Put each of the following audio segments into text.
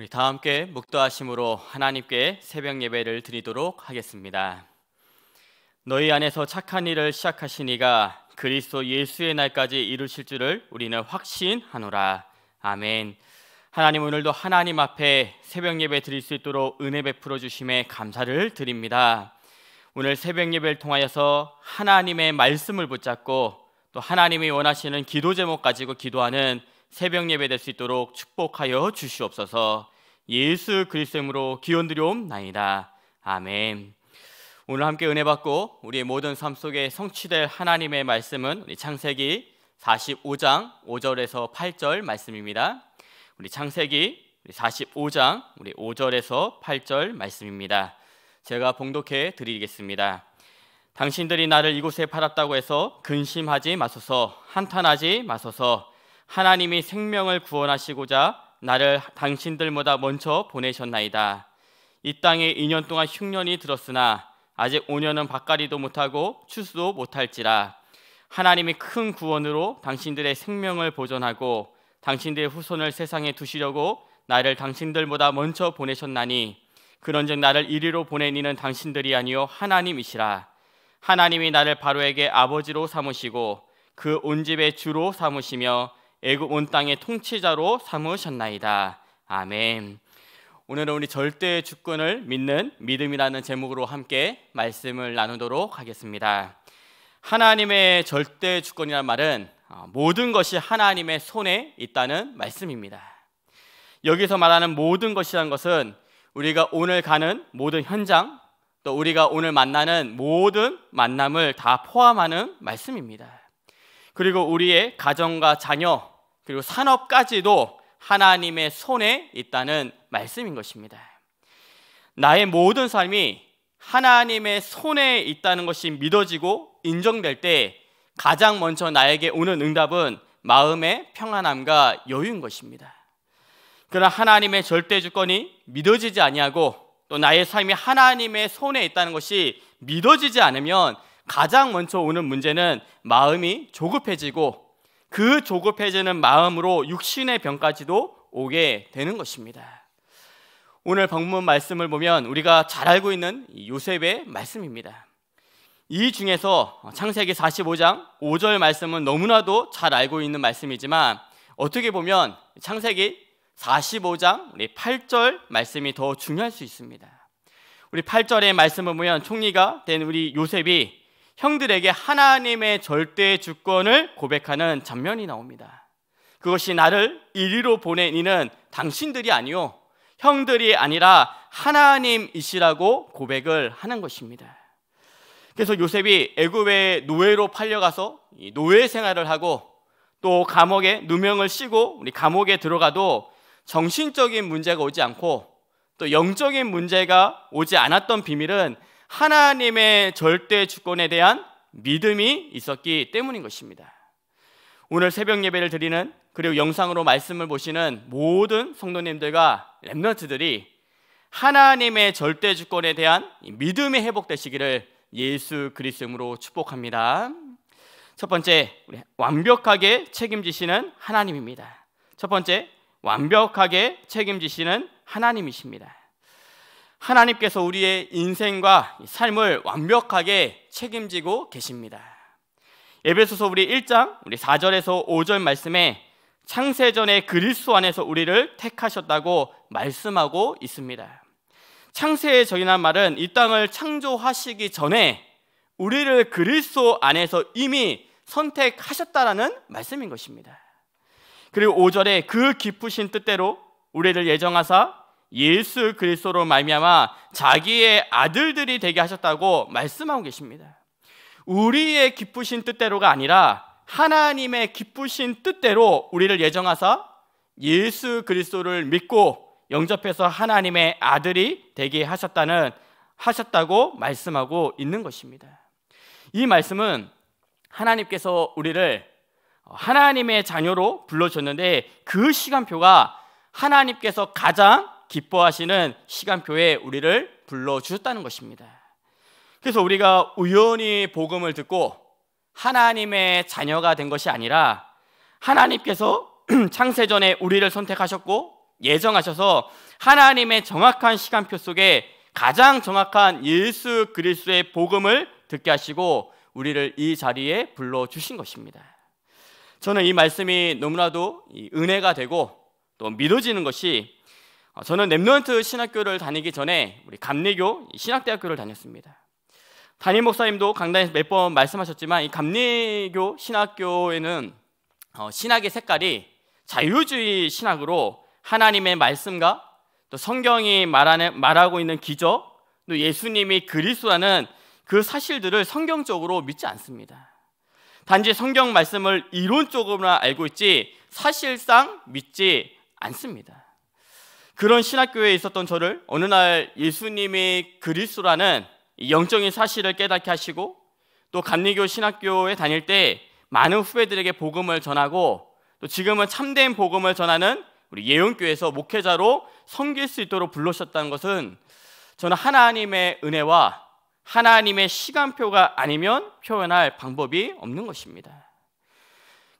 우리 다 함께 묵도하심으로 하나님께 새벽 예배를 드리도록 하겠습니다. 너희 안에서 착한 일을 시작하시니가 그리스도 예수의 날까지 이루실 줄을 우리는 확신하노라. 아멘. 하나님 오늘도 하나님 앞에 새벽 예배 드릴 수 있도록 은혜 베풀어 주심에 감사를 드립니다. 오늘 새벽 예배를 통하여서 하나님의 말씀을 붙잡고 또 하나님이 원하시는 기도 제목 가지고 기도하는 새벽 예배될 수 있도록 축복하여 주시옵소서. 예수 그리스도 이름으로 기원 드리옵나이다 아멘. 오늘 함께 은혜 받고 우리의 모든 삶 속에 성취될 하나님의 말씀은 우리 창세기 45장 5절에서 8절 말씀입니다. 우리 창세기 45장 우리 5절에서 8절 말씀입니다. 제가 봉독해 드리겠습니다. 당신들이 나를 이곳에 팔았다고 해서 근심하지 마소서 한탄하지 마소서 하나님이 생명을 구원하시고자 나를 당신들보다 먼저 보내셨나이다. 이 땅에 2년 동안 흉년이 들었으나 아직 5년은 밭갈이도 못하고 추수도 못할지라 하나님이 큰 구원으로 당신들의 생명을 보존하고 당신들의 후손을 세상에 두시려고 나를 당신들보다 먼저 보내셨나니 그런즉 나를 이리로 보내니는 당신들이 아니요 하나님이시라 하나님이 나를 바로에게 아버지로 삼으시고 그 온 집의 주로 삼으시며 애굽 온 땅의 통치자로 삼으셨나이다. 아멘. 오늘은 우리 절대 주권을 믿는 믿음이라는 제목으로 함께 말씀을 나누도록 하겠습니다. 하나님의 절대 주권이란 말은 어, 모든 것이 하나님의 손에 있다는 말씀입니다. 여기서 말하는 모든 것이란 것은 우리가 오늘 가는 모든 현장, 또 우리가 오늘 만나는 모든 만남을 다 포함하는 말씀입니다. 그리고 우리의 가정과 자녀, 그리고 산업까지도 하나님의 손에 있다는 말씀인 것입니다. 나의 모든 삶이 하나님의 손에 있다는 것이 믿어지고 인정될 때 가장 먼저 나에게 오는 응답은 마음의 평안함과 여유인 것입니다. 그러나 하나님의 절대 주권이 믿어지지 아니하고 또 나의 삶이 하나님의 손에 있다는 것이 믿어지지 않으면 가장 먼저 오는 문제는 마음이 조급해지고 그 조급해지는 마음으로 육신의 병까지도 오게 되는 것입니다. 오늘 본문 말씀을 보면 우리가 잘 알고 있는 요셉의 말씀입니다. 이 중에서 창세기 45장 5절 말씀은 너무나도 잘 알고 있는 말씀이지만 어떻게 보면 창세기 45장 우리 8절 말씀이 더 중요할 수 있습니다. 우리 8절의 말씀을 보면 총리가 된 우리 요셉이 형들에게 하나님의 절대 주권을 고백하는 장면이 나옵니다. 그것이 나를 이리로 보낸 이는 당신들이 아니요 형들이 아니라 하나님이시라고 고백을 하는 것입니다. 그래서 요셉이 애굽의 노예로 팔려가서 노예 생활을 하고 또 감옥에 누명을 씌고 우리 감옥에 들어가도 정신적인 문제가 오지 않고 또 영적인 문제가 오지 않았던 비밀은 하나님의 절대 주권에 대한 믿음이 있었기 때문인 것입니다. 오늘 새벽 예배를 드리는 그리고 영상으로 말씀을 보시는 모든 성도님들과 랩너트들이 하나님의 절대 주권에 대한 믿음이 회복되시기를 예수 그리스도로 축복합니다. 첫 번째, 완벽하게 책임지시는 하나님입니다. 첫 번째, 완벽하게 책임지시는 하나님이십니다. 하나님께서 우리의 인생과 삶을 완벽하게 책임지고 계십니다. 에베소서 우리 1장 우리 4절에서 5절 말씀에 창세전에 그리스도 안에서 우리를 택하셨다고 말씀하고 있습니다. 창세의 저희란 말은 이 땅을 창조하시기 전에 우리를 그리스도 안에서 이미 선택하셨다라는 말씀인 것입니다. 그리고 5절에 그 깊으신 뜻대로 우리를 예정하사 예수 그리스도로 말미암아 자기의 아들들이 되게 하셨다고 말씀하고 계십니다. 우리의 기쁘신 뜻대로가 아니라 하나님의 기쁘신 뜻대로 우리를 예정하사 예수 그리스도를 믿고 영접해서 하나님의 아들이 되게 하셨다는 하셨다고 말씀하고 있는 것입니다. 이 말씀은 하나님께서 우리를 하나님의 자녀로 불러줬는데 그 시간표가 하나님께서 가장 기뻐하시는 시간표에 우리를 불러주셨다는 것입니다. 그래서 우리가 우연히 복음을 듣고 하나님의 자녀가 된 것이 아니라 하나님께서 창세전에 우리를 선택하셨고 예정하셔서 하나님의 정확한 시간표 속에 가장 정확한 예수 그리스의 복음을 듣게 하시고 우리를 이 자리에 불러 주신 것입니다. 저는 이 말씀이 너무나도 은혜가 되고 또 믿어지는 것이 어, 저는 랩런트 신학교를 다니기 전에 우리 감리교 신학대학교를 다녔습니다. 담임 목사님도 강단에서 몇 번 말씀하셨지만 이 감리교 신학교에는 어, 신학의 색깔이 자유주의 신학으로 하나님의 말씀과 또 성경이 말하는, 말하고 있는 기적 또 예수님이 그리스도라는 그 사실들을 성경적으로 믿지 않습니다. 단지 성경 말씀을 이론적으로 알고 있지 사실상 믿지 않습니다. 그런 신학교에 있었던 저를 어느 날 예수님이 그리스라는 영적인 사실을 깨닫게 하시고 또 감리교 신학교에 다닐 때 많은 후배들에게 복음을 전하고 또 지금은 참된 복음을 전하는 우리 예언교에서 목회자로 섬길 수 있도록 불러셨다는 것은 저는 하나님의 은혜와 하나님의 시간표가 아니면 표현할 방법이 없는 것입니다.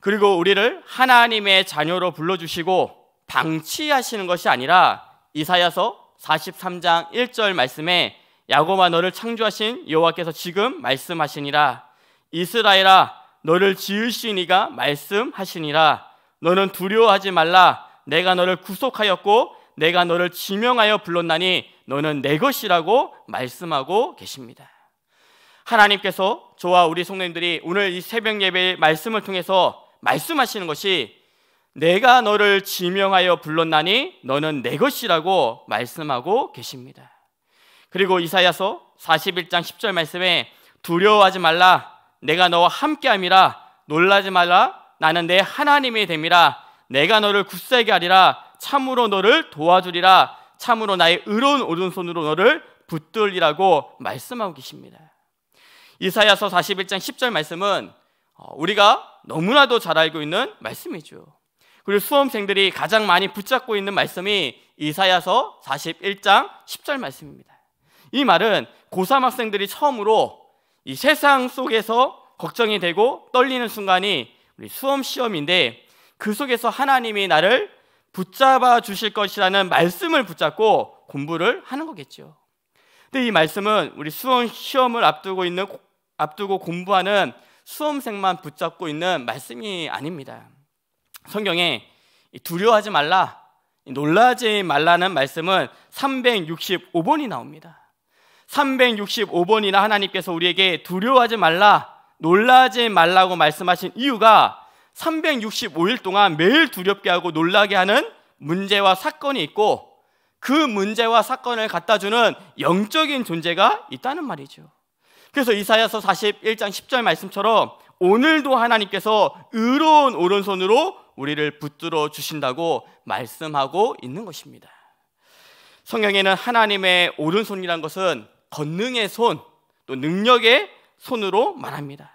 그리고 우리를 하나님의 자녀로 불러주시고 방치하시는 것이 아니라 이사야서 43장 1절 말씀에 야곱아 너를 창조하신 여호와께서 지금 말씀하시니라 이스라엘아 너를 지으시니가 말씀하시니라 너는 두려워하지 말라 내가 너를 구속하였고 내가 너를 지명하여 불렀나니 너는 내 것이라고 말씀하고 계십니다. 하나님께서 저와 우리 성도님들이 오늘 이 새벽 예배 의 말씀을 통해서 말씀하시는 것이 내가 너를 지명하여 불렀나니 너는 내 것이라고 말씀하고 계십니다. 그리고 이사야서 41장 10절 말씀에 두려워하지 말라 내가 너와 함께함이라 놀라지 말라 나는 내 하나님이 됨이라 내가 너를 굳세게 하리라 참으로 너를 도와주리라 참으로 나의 의로운 오른손으로 너를 붙들리라고 말씀하고 계십니다. 이사야서 41장 10절 말씀은 어, 우리가 너무나도 잘 알고 있는 말씀이죠. 그리고 수험생들이 가장 많이 붙잡고 있는 말씀이 이사야서 41장 10절 말씀입니다. 이 말은 고3 학생들이 처음으로 이 세상 속에서 걱정이 되고 떨리는 순간이 우리 수험 시험인데 그 속에서 하나님이 나를 붙잡아 주실 것이라는 말씀을 붙잡고 공부를 하는 거겠죠. 근데 이 말씀은 우리 수험 시험을 앞두고 있는 앞두고 공부하는 수험생만 붙잡고 있는 말씀이 아닙니다. 성경에 두려워하지 말라, 놀라지 말라는 말씀은 365번이 나옵니다. 365번이나 하나님께서 우리에게 두려워하지 말라, 놀라지 말라고 말씀하신 이유가 365일 동안 매일 두렵게 하고 놀라게 하는 문제와 사건이 있고 그 문제와 사건을 갖다 주는 영적인 존재가 있다는 말이죠. 그래서 이사야서 41장 10절 말씀처럼 오늘도 하나님께서 의로운 오른손으로 우리를 붙들어 주신다고 말씀하고 있는 것입니다. 성경에는 하나님의 오른손이란 것은 권능의 손, 또 능력의 손으로 말합니다.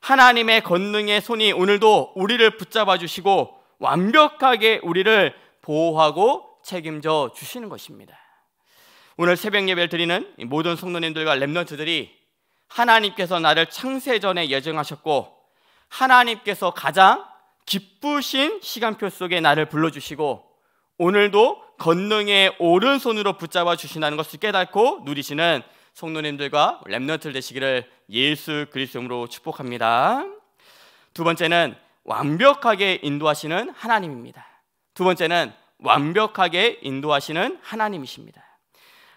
하나님의 권능의 손이 오늘도 우리를 붙잡아 주시고 완벽하게 우리를 보호하고 책임져 주시는 것입니다. 오늘 새벽 예배를 드리는 모든 성도님들과 랩런트들이 하나님께서 나를 창세 전에 예정하셨고 하나님께서 가장 기쁘신 시간표 속에 나를 불러주시고 오늘도 건능의 오른손으로 붙잡아 주신다는 것을 깨닫고 누리시는 성도님들과 랩런트를 되시기를 예수 그리스도로 축복합니다. 두 번째는 완벽하게 인도하시는 하나님입니다. 두 번째는 완벽하게 인도하시는 하나님이십니다.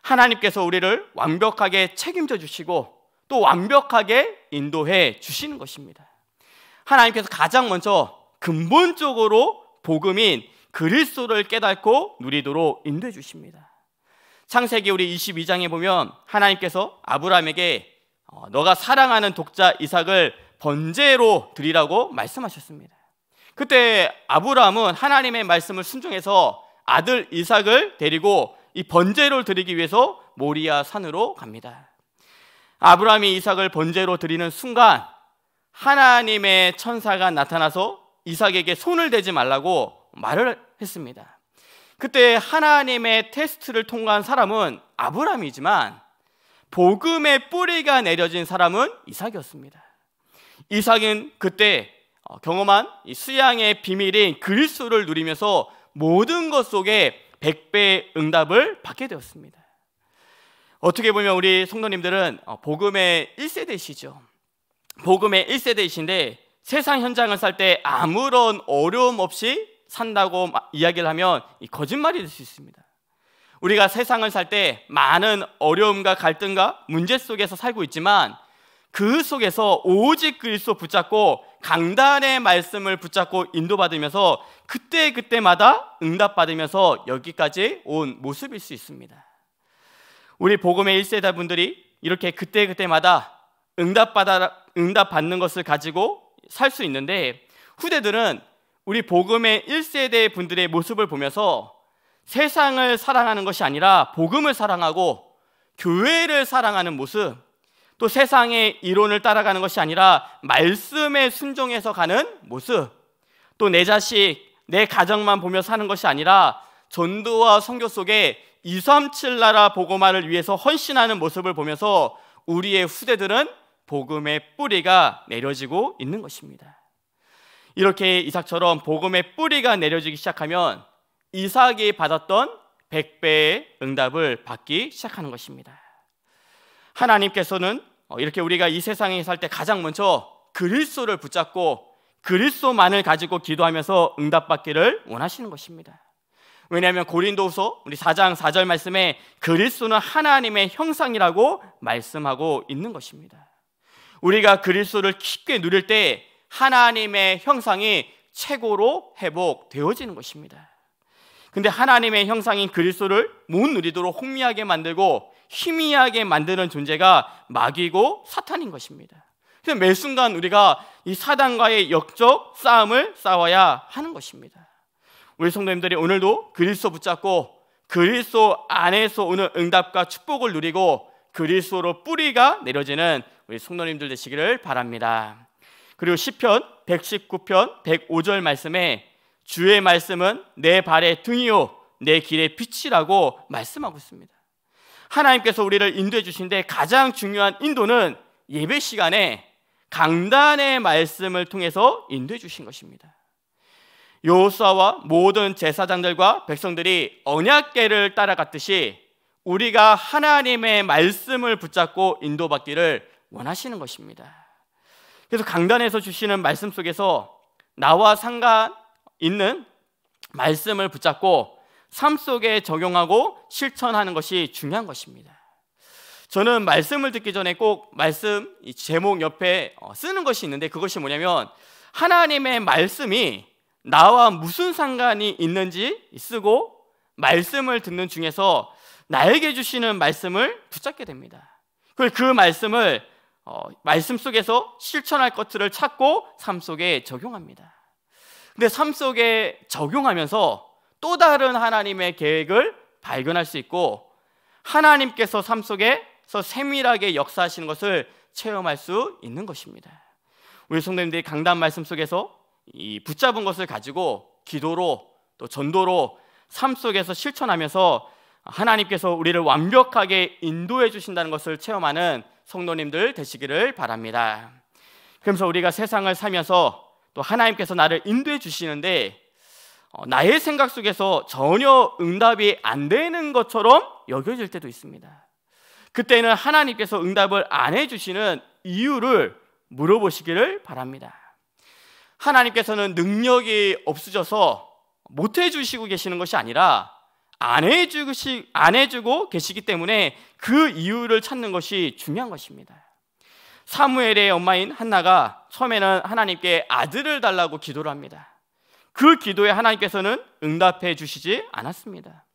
하나님께서 우리를 완벽하게 책임져 주시고 또 완벽하게 인도해 주시는 것입니다. 하나님께서 가장 먼저 근본적으로 복음인 그리스도를 깨닫고 누리도록 인도해 주십니다. 창세기 우리 22장에 보면 하나님께서 아브라함에게 어, 너가 사랑하는 독자 이삭을 번제로 드리라고 말씀하셨습니다. 그때 아브라함은 하나님의 말씀을 순종해서 아들 이삭을 데리고 이 번제를 드리기 위해서 모리아 산으로 갑니다. 아브라함이 이삭을 번제로 드리는 순간 하나님의 천사가 나타나서 이삭에게 손을 대지 말라고 말을 했습니다. 그때 하나님의 테스트를 통과한 사람은 아브람이지만 복음의 뿌리가 내려진 사람은 이삭이었습니다. 이삭은 그때 어, 경험한 수양의 비밀인 그리스도를 누리면서 모든 것 속에 백배 응답을 받게 되었습니다. 어떻게 보면 우리 성도님들은 어, 복음의 1세대시죠. 복음의 1세대이신데 세상 현장을 살 때 아무런 어려움 없이 산다고 이야기를 하면 거짓말이 될 수 있습니다. 우리가 세상을 살 때 많은 어려움과 갈등과 문제 속에서 살고 있지만 그 속에서 오직 그리스도 붙잡고 강단의 말씀을 붙잡고 인도받으면서 그때 그때마다 응답받으면서 여기까지 온 모습일 수 있습니다. 우리 복음의 1세대 분들이 이렇게 그때 그때마다 응답받는 것을 가지고 살수 있는데 후대들은 우리 복음의 1세대 분들의 모습을 보면서 세상을 사랑하는 것이 아니라 복음을 사랑하고 교회를 사랑하는 모습, 또 세상의 이론을 따라가는 것이 아니라 말씀에 순종해서 가는 모습, 또 내 자식, 내 가정만 보며 사는 것이 아니라 전도와 성교 속에 237 나라 보고만을 위해서 헌신하는 모습을 보면서 우리의 후대들은 복음의 뿌리가 내려지고 있는 것입니다. 이렇게 이삭처럼 복음의 뿌리가 내려지기 시작하면 이삭이 받았던 100배의 응답을 받기 시작하는 것입니다. 하나님께서는 어, 이렇게 우리가 이 세상에 살 때 가장 먼저 그리스도를 붙잡고 그리스도만을 가지고 기도하면서 응답받기를 원하시는 것입니다. 왜냐하면 고린도후서 우리 4장 4절 말씀에 그리스도는 하나님의 형상이라고 말씀하고 있는 것입니다. 우리가 그리스도를 깊게 누릴 때 하나님의 형상이 최고로 회복되어지는 것입니다. 근데 하나님의 형상인 그리스도를 못 누리도록 혼미하게 만들고 희미하게 만드는 존재가 마귀고 사탄인 것입니다. 그래서 매 순간 우리가 이 사단과의 역적 싸움을 싸워야 하는 것입니다. 우리 성도님들이 오늘도 그리스도 붙잡고 그리스도 안에서 오는 응답과 축복을 누리고 그리스도로 뿌리가 내려지는 우리 숙노님들 되시기를 바랍니다. 그리고 시편 119편 105절 말씀에 주의 말씀은 내 발의 등이요 내 길의 빛이라고 말씀하고 있습니다. 하나님께서 우리를 인도해 주신데 가장 중요한 인도는 예배 시간에 강단의 말씀을 통해서 인도해 주신 것입니다. 요호사와 모든 제사장들과 백성들이 언약궤를 따라갔듯이 우리가 하나님의 말씀을 붙잡고 인도받기를 원하시는 것입니다. 그래서 강단에서 주시는 말씀 속에서 나와 상관 있는 말씀을 붙잡고 삶 속에 적용하고 실천하는 것이 중요한 것입니다. 저는 말씀을 듣기 전에 꼭 말씀 제목 옆에 어, 쓰는 것이 있는데 그것이 뭐냐면 하나님의 말씀이 나와 무슨 상관이 있는지 쓰고 말씀을 듣는 중에서 나에게 주시는 말씀을 붙잡게 됩니다. 그 말씀을 어, 말씀 속에서 실천할 것들을 찾고 삶 속에 적용합니다. 근데 삶 속에 적용하면서 또 다른 하나님의 계획을 발견할 수 있고 하나님께서 삶 속에서 세밀하게 역사하시는 것을 체험할 수 있는 것입니다. 우리 성도님들이 강단 말씀 속에서 이 붙잡은 것을 가지고 기도로 또 전도로 삶 속에서 실천하면서 하나님께서 우리를 완벽하게 인도해 주신다는 것을 체험하는 성도님들 되시기를 바랍니다. 그러면서 우리가 세상을 살면서 또 하나님께서 나를 인도해 주시는데 어, 나의 생각 속에서 전혀 응답이 안 되는 것처럼 여겨질 때도 있습니다. 그때는 하나님께서 응답을 안 해주시는 이유를 물어보시기를 바랍니다. 하나님께서는 능력이 없으셔서 못 해주시고 계시는 것이 아니라 안 해주시 안 해주고 계시기 때문에 그 이유를 찾는 것이 중요한 것입니다. 사무엘의 엄마인 한나가 처음에는 하나님께 아들을 달라고 기도를 합니다. 그 기도에 하나님께서는 응답해 주시지 않았습니다.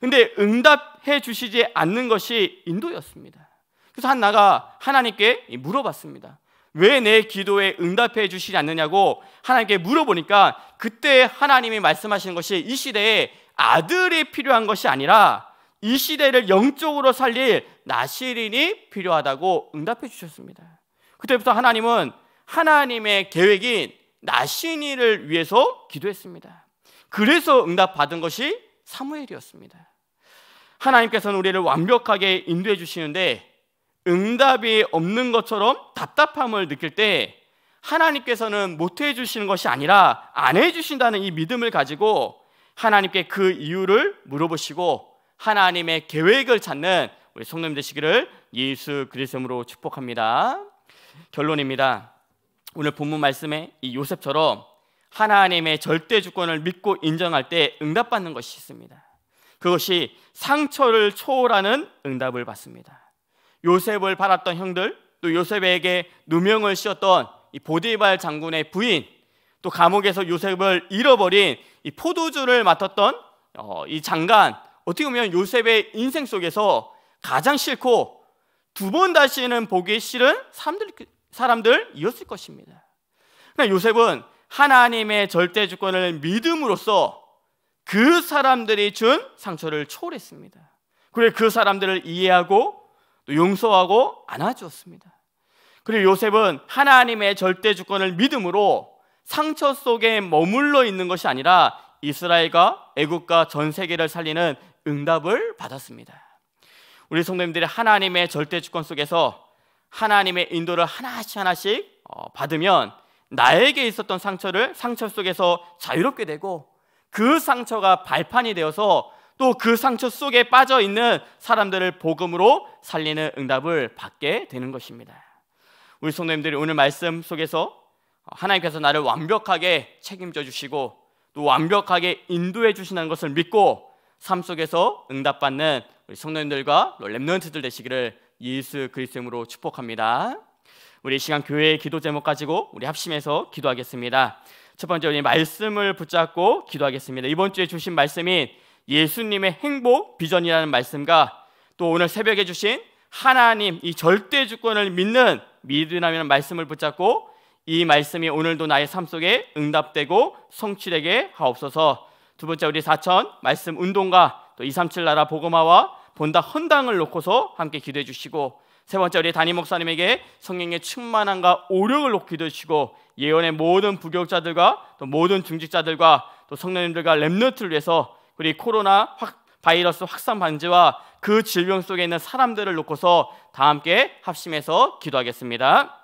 근데 응답해 주시지 않는 것이 인도였습니다. 그래서 한나가 하나님께 물어봤습니다. 왜 내 기도에 응답해 주시지 않느냐고 하나님께 물어보니까 그때 하나님이 말씀하시는 것이 이 시대에 아들이 필요한 것이 아니라 이 시대를 영적으로 살릴 나시린이 필요하다고 응답해 주셨습니다. 그때부터 하나님은 하나님의 계획인 나시니를 위해서 기도했습니다. 그래서 응답받은 것이 사무엘이었습니다. 하나님께서는 우리를 완벽하게 인도해 주시는데 응답이 없는 것처럼 답답함을 느낄 때 하나님께서는 못해 주시는 것이 아니라 안 해 주신다는 이 믿음을 가지고 하나님께 그 이유를 물어보시고 하나님의 계획을 찾는 우리 성도님 되시기를 예수 그리스도로 축복합니다. 결론입니다. 오늘 본문 말씀에 이 요셉처럼 하나님의 절대 주권을 믿고 인정할 때 응답받는 것이 있습니다. 그것이 상처를 초월하는 응답을 받습니다. 요셉을 바았던 형들, 또 요셉에게 누명을 씌웠던 이 보디발 장군의 부인 또 감옥에서 요셉을 잃어버린 이 포도주를 맡았던 어, 이 장관 어떻게 보면 요셉의 인생 속에서 가장 싫고 두 번 다시는 보기 싫은 사람들, 사람들이었을 것입니다. 그러니까 요셉은 하나님의 절대 주권을 믿음으로써 그 사람들이 준 상처를 초월했습니다. 그리고 그 사람들을 이해하고 또 용서하고 안아주었습니다. 그리고 요셉은 하나님의 절대 주권을 믿음으로 상처 속에 머물러 있는 것이 아니라 이스라엘과 애국과 전 세계를 살리는 응답을 받았습니다. 우리 성도님들이 하나님의 절대 주권 속에서 하나님의 인도를 하나씩 하나씩 어, 받으면 나에게 있었던 상처를 상처 속에서 자유롭게 되고 그 상처가 발판이 되어서 또 그 상처 속에 빠져 있는 사람들을 복음으로 살리는 응답을 받게 되는 것입니다. 우리 성도님들이 오늘 말씀 속에서 하나님께서 나를 완벽하게 책임져 주시고 또 완벽하게 인도해 주시는 것을 믿고 삶 속에서 응답받는 우리 성도님들과 렘넌트들 되시기를 예수 그리스도 이름으로 축복합니다. 우리 시간 교회의 기도 제목 가지고 우리 합심해서 기도하겠습니다. 첫 번째 우리 말씀을 붙잡고 기도하겠습니다. 이번 주에 주신 말씀인 예수님의 행복 비전이라는 말씀과 또 오늘 새벽에 주신 하나님 이 절대 주권을 믿는 믿음라는 말씀을 붙잡고 이 말씀이 오늘도 나의 삶 속에 응답되고 성취되게 하옵소서. 두 번째 우리 사천 말씀 운동과 또237 나라 복음화와 본다 헌당을 놓고서 함께 기도해 주시고 세 번째 우리 담임 목사님에게 성령의 충만함과 오력을 놓고 기도해 주시고 예언의 모든 부교자들과또 모든 중직자들과 또 성령님들과 렘너트를 위해서 우리 코로나 확, 바이러스 확산 방지와 그 질병 속에 있는 사람들을 놓고서 다 함께 합심해서 기도하겠습니다.